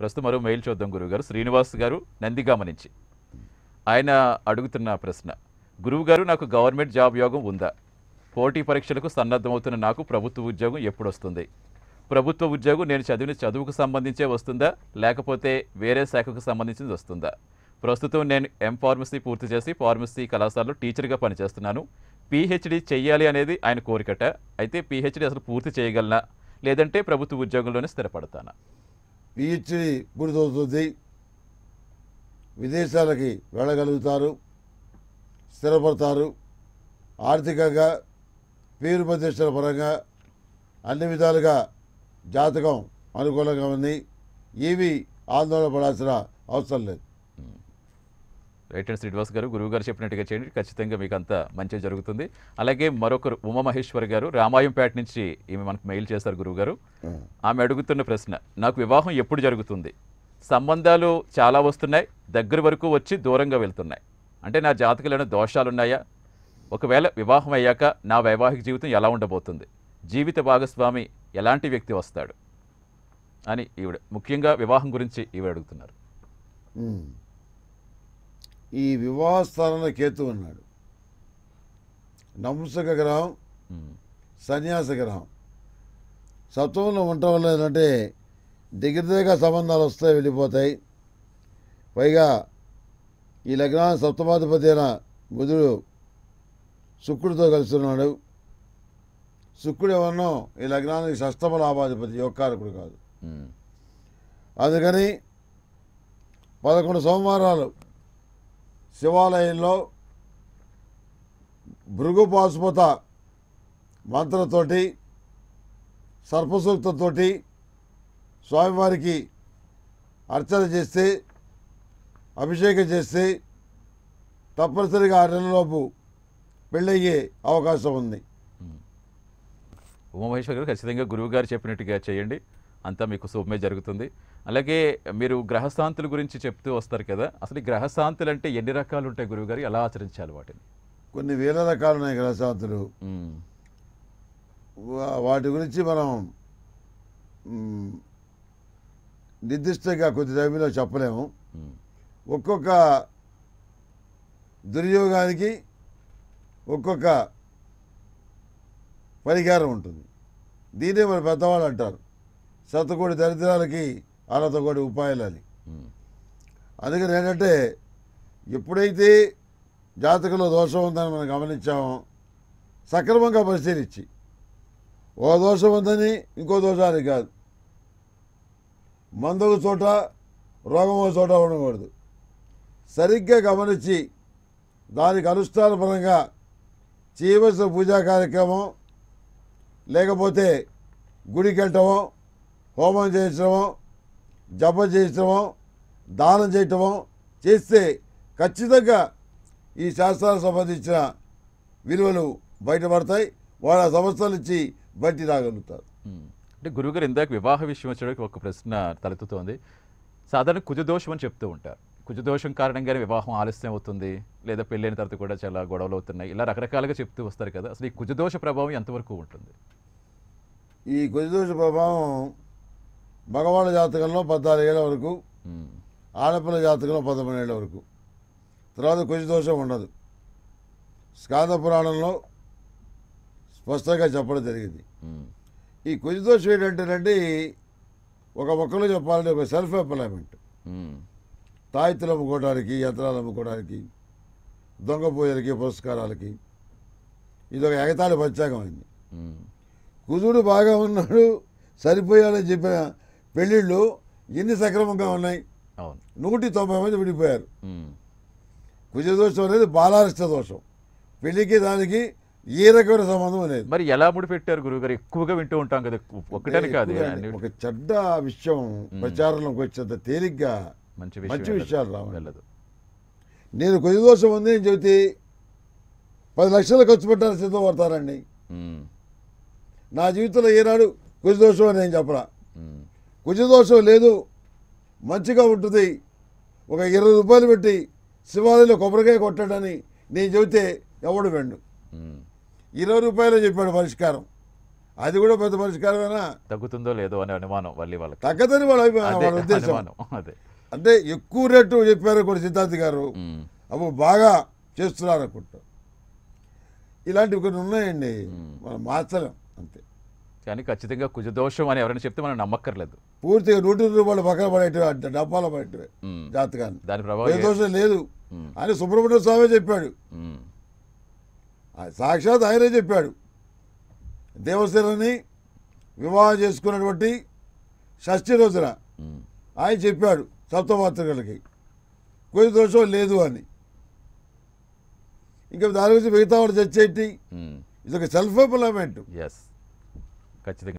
ప్రస్తుతం మరో మెయిల్ చూద్దాం గురువుగారు శ్రీనివాస్ గారు నందిగామ నుంచి ఆయన అడుగుతున్న ప్రశ్న గురువుగారు నాకు గవర్నమెంట్ జాబ్ యోగం ఉందా పోటీ పరీక్షలకు సన్నద్ధమవుతున్న నాకు ప్రభుత్వ ఉద్యోగం ఎప్పుడు వస్తుంది ప్రభుత్వ ఉద్యోగం నేను చదివిన చదువుకు సంబంధించే వస్తుందా లేకపోతే వేరే శాఖకు సంబంధించింది వస్తుందా ప్రస్తుతం నేను ఎం ఫార్మసీ పూర్తి చేసి ఫార్మసీ కళాశాలలో టీచర్గా పనిచేస్తున్నాను పీహెచ్డీ చేయాలి అనేది ఆయన కోరికట అయితే పీహెచ్డీ అసలు పూర్తి చేయగలనా లేదంటే ప్రభుత్వ ఉద్యోగంలోనే స్థిరపడతానా పిహెచ్డి పూర్తవుతుంది విదేశాలకి వెళ్ళగలుగుతారు స్థిరపడతారు ఆర్థికంగా పేరు ప్రతిష్టల పరంగా అన్ని విధాలుగా జాతకం అనుకూలంగా ఉంది ఏవి ఆందోళన పడాల్సిన అవసరం లేదు రైట్ అండ్ శ్రీనివాస్ గారు గురువు గారు చెప్పినట్టుగా చేయండి ఖచ్చితంగా మీకు అంత మంచి జరుగుతుంది అలాగే మరొకరు ఉమామహేశ్వర్ గారు రామాయంపేట నుంచి ఈమె మనకు మెయిల్ చేశారు గురువు గారు ఆమె అడుగుతున్న ప్రశ్న నాకు వివాహం ఎప్పుడు జరుగుతుంది సంబంధాలు చాలా వస్తున్నాయి దగ్గర వరకు వచ్చి దూరంగా వెళ్తున్నాయి అంటే నా జాతకలోని దోషాలు ఉన్నాయా ఒకవేళ వివాహం అయ్యాక నా వైవాహిక జీవితం ఎలా ఉండబోతుంది జీవిత భాగస్వామి ఎలాంటి వ్యక్తి వస్తాడు అని ఈవిడ ముఖ్యంగా వివాహం గురించి ఈవిడ అడుగుతున్నారు ఈ వివాహ స్థానంలో కేతు ఉన్నాడు నపుంసక గ్రహం సన్యాస గ్రహం సత్వంలో ఉండటం వల్ల ఏంటంటే దగ్గర దగ్గర సంబంధాలు వస్తాయి వెళ్ళిపోతాయి పైగా ఈ లగ్నాన్ని సప్తమాధిపతి అయిన బుధుడు శుక్రుడితో ఉన్నాడు శుక్రుడు ఎవరినో ఈ లగ్నానికి షష్టమ లాభాధిపతి యొక్కారకుడు కాదు అందుకని పదకొండు సోమవారాలు శివాలయంలో భృగు పాశుపత మంత్రతోటి సర్పసూక్తతో స్వామివారికి అర్చన చేస్తే అభిషేకం చేస్తే తప్పనిసరిగా ఆ నెలలోపు పెళ్ళయ్యే అవకాశం ఉంది ఉమామహేశ్వర్ గారు ఖచ్చితంగా గురువుగారు చెప్పినట్టుగా చేయండి అంతా మీకు శుభమే జరుగుతుంది అలాగే మీరు గ్రహశాంతుల గురించి చెప్తూ వస్తారు కదా అసలు గ్రహశాంతులు అంటే ఎన్ని రకాలు ఉంటాయి గురువుగారు ఎలా ఆచరించాలి వాటిని కొన్ని వేల రకాలు ఉన్నాయి గ్రహశాంతులు వాటి గురించి మనం నిర్దిష్టంగా కొద్ది సమయంలో చెప్పలేము ఒక్కొక్క దుర్యోగానికి ఒక్కొక్క పరిహారం ఉంటుంది దీనే మన పెద్దవాళ్ళు అంటారు సతకోడి దరిద్రాలకి అరతకోటి ఉపాయాలు అని అందుకని ఏంటంటే ఎప్పుడైతే జాతకంలో దోషం ఉందని మనం గమనించామో సక్రమంగా పరిశీలించి ఓ దోషం ఉందని ఇంకో దోషానికి కాదు మందు చోట రోగం ఒక చోట ఉండకూడదు సరిగ్గా గమనించి దానికి అనుష్ఠానపరంగా చేయవలసిన పూజా కార్యక్రమం లేకపోతే గుడికి వెళ్ళటమో హోమం చేయించడము జప చేయించడము దానం చేయటము చేస్తే ఖచ్చితంగా ఈ శాస్త్రాలకు సంబంధించిన విలువలు బయటపడతాయి వాళ్ళ సంవత్సరాల నుంచి బయట రాగలుగుతారు అంటే గురువుగారు ఇందాక వివాహ విషయం వచ్చడానికి ఒక ప్రశ్న తలెత్తుతోంది సాధారణ కుజదోషం అని చెప్తూ ఉంటారు కుజదోషం కారణంగానే వివాహం ఆలస్యం అవుతుంది లేదా పెళ్ళైన తర్వాత కూడా చాలా గొడవలు అవుతున్నాయి ఇలా రకరకాలుగా చెప్తూ వస్తారు కదా అసలు ఈ కుజదోష ప్రభావం ఎంతవరకు ఉంటుంది ఈ కుజదోష ప్రభావం మగవాళ్ళ జాతకంలో ఏళ్ళ వరకు ఆడపిల్ల జాతకంలో ఏళ్ళ వరకు తర్వాత దోషం ఉండదు స్కాంద పురాణంలో స్పష్టంగా చెప్పడం జరిగింది ఈ దోషం ఏంటంటేనండి ఒక మొక్కలో చెప్పాలంటే ఒక సెల్ఫ్ ఎంప్లాయ్మెంట్ తాయితులు అమ్ముకోవడానికి యంత్రాలు అమ్ముకోవడానికి దొంగ పూజలకి పురస్కారాలకి ఇది ఒక ఎగతాళి పంచాంగం అయింది కుజుడు బాగా ఉన్నాడు సరిపోయాలని చెప్పిన పెళ్ళిళ్ళు ఎన్ని సక్రమంగా ఉన్నాయి నూటి తొంభై మంది విడిపోయారు కుజదోషం అనేది బాలారిష్ట దోషం పెళ్లికి దానికి ఏ రకమైన సంబంధం అనేది మరి ఎలా ముడిపెట్టారు గురువుగారు ఎక్కువగా వింటూ ఉంటాం కదా ఒకటే కాదు ఒక చెడ్డ విషయం ప్రచారంలోకి వచ్చేంత తేలిగ్గా మంచి మంచి విషయాలు రావలేదు నేను కొద్ది దోషం ఉంది అని చెబితే పది లక్షలు ఖర్చు పెట్టాలని సిద్ధపడతారండి నా జీవితంలో ఏనాడు కొద్ది దోషం అని నేను చెప్పరా కుజదోషం లేదు మంచిగా ఉంటుంది ఒక ఇరవై రూపాయలు పెట్టి శివాలయంలో కొబ్బరికాయ కొట్టాడని నేను చెబితే ఎవడు వెండు ఇరవై రూపాయలు చెప్పాడు పరిష్కారం అది కూడా పెద్ద పరిష్కారమేనా తగ్గుతుందో లేదో అనే అనుమానం మళ్ళీ వాళ్ళకి తగ్గదని వాళ్ళ ఉద్దేశం అంటే ఎక్కువ రేటు చెప్పారు కూడా సిద్ధార్థి గారు అప్పుడు బాగా చేస్తున్నారు అనుకుంటా ఇలాంటివి కొన్ని ఉన్నాయండి మనం మార్చలేం అంతే కానీ ఖచ్చితంగా కుజదోషం అని ఎవరైనా చెప్తే మనం నమ్మక్కర్లేదు పూర్తిగా నూట రూపాయలు పక్కన పడేటివి డబ్బాల పడేటివి జాతకాన్ని దాని ప్రభావం దోషం లేదు అని సుబ్రహ్మణ్య స్వామి చెప్పాడు సాక్షాత్ ఆయనే చెప్పాడు దేవసేనని వివాహం చేసుకున్నటువంటి షష్ఠి రోజున ఆయన చెప్పాడు సప్తమాత్రికలకి కొంచెం దోషం లేదు అని ఇంకా దాని గురించి మిగతా వాళ్ళు చర్చేటి ఇది ఒక సెల్ఫ్ ఎంప్లాయ్మెంట్ ఖచ్చితంగా